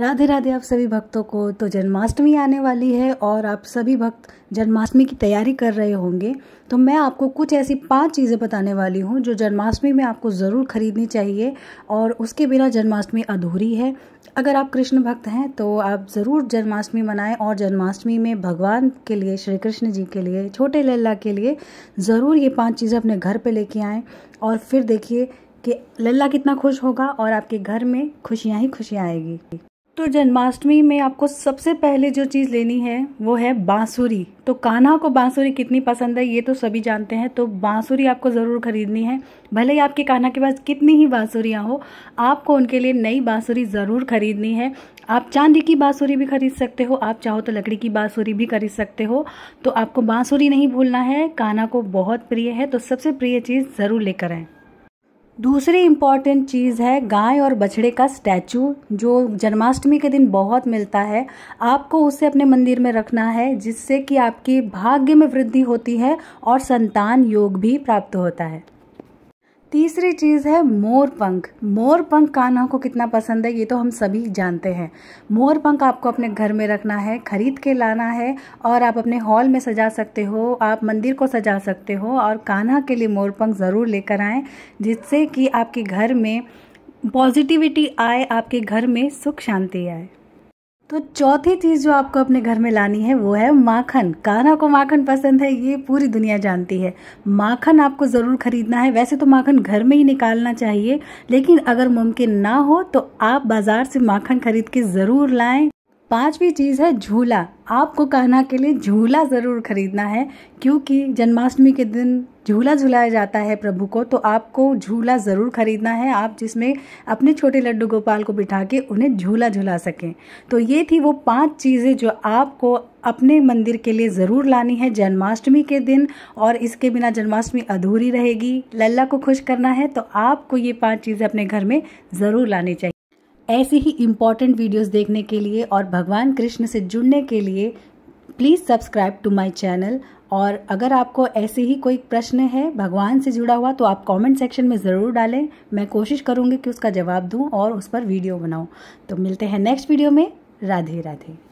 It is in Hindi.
राधे राधे आप सभी भक्तों को तो जन्माष्टमी आने वाली है और आप सभी भक्त जन्माष्टमी की तैयारी कर रहे होंगे तो मैं आपको कुछ ऐसी पांच चीज़ें बताने वाली हूँ जो जन्माष्टमी में आपको ज़रूर खरीदनी चाहिए और उसके बिना जन्माष्टमी अधूरी है अगर आप कृष्ण भक्त हैं तो आप ज़रूर जन्माष्टमी मनाएं और जन्माष्टमी में भगवान के लिए श्री कृष्ण जी के लिए छोटे लल्ला के लिए ज़रूर ये पाँच चीज़ें अपने घर पर लेके आएँ और फिर देखिए कि लल्ला कितना खुश होगा और आपके घर में खुशियाँ ही खुशियाँ आएगी तो जन्माष्टमी में आपको सबसे पहले जो चीज़ लेनी है वो है बांसुरी तो कान्हा को बांसुरी कितनी पसंद है ये तो सभी जानते हैं तो बांसुरी आपको ज़रूर खरीदनी है भले ही आपके कान्हा के पास कितनी ही बांसुरियाँ हो आपको उनके लिए नई बांसुरी ज़रूर खरीदनी है आप चांदी की बांसुरी भी खरीद सकते हो आप चाहो तो लकड़ी की बांसुरी भी खरीद सकते हो तो आपको बांसुरी नहीं भूलना है कान्हा को बहुत प्रिय है तो सबसे प्रिय चीज़ ज़रूर लेकर आएँ दूसरी इम्पॉर्टेंट चीज़ है गाय और बछड़े का स्टैचू जो जन्माष्टमी के दिन बहुत मिलता है आपको उसे अपने मंदिर में रखना है जिससे कि आपकी भाग्य में वृद्धि होती है और संतान योग भी प्राप्त होता है तीसरी चीज है मोर पंख मोर पंख कान्हा को कितना पसंद है ये तो हम सभी जानते हैं मोर पंख आपको अपने घर में रखना है खरीद के लाना है और आप अपने हॉल में सजा सकते हो आप मंदिर को सजा सकते हो और कान्हा के लिए मोर पंख ज़रूर लेकर आए जिससे कि आपके घर में पॉजिटिविटी आए आपके घर में सुख शांति आए तो चौथी चीज़ जो आपको अपने घर में लानी है वो है माखन कान्हा को माखन पसंद है ये पूरी दुनिया जानती है माखन आपको ज़रूर खरीदना है वैसे तो माखन घर में ही निकालना चाहिए लेकिन अगर मुमकिन ना हो तो आप बाज़ार से माखन खरीद के ज़रूर लाएं पांचवी चीज़ है झूला आपको कहना के लिए झूला ज़रूर खरीदना है क्योंकि जन्माष्टमी के दिन झूला झुलाया जाता है प्रभु को तो आपको झूला ज़रूर खरीदना है आप जिसमें अपने छोटे लड्डू गोपाल को बिठा के उन्हें झूला झुला सकें तो ये थी वो पांच चीज़ें जो आपको अपने मंदिर के लिए ज़रूर लानी है जन्माष्टमी के दिन और इसके बिना जन्माष्टमी अधूरी रहेगी लल्ला को खुश करना है तो आपको ये पाँच चीज़ें अपने घर में ज़रूर लानी चाहिए ऐसे ही इम्पॉर्टेंट वीडियोस देखने के लिए और भगवान कृष्ण से जुड़ने के लिए please subscribe to my channel और अगर आपको ऐसे ही कोई प्रश्न है भगवान से जुड़ा हुआ तो आप कमेंट सेक्शन में ज़रूर डालें मैं कोशिश करूँगी कि उसका जवाब दूँ और उस पर वीडियो बनाऊँ तो मिलते हैं नेक्स्ट वीडियो में राधे राधे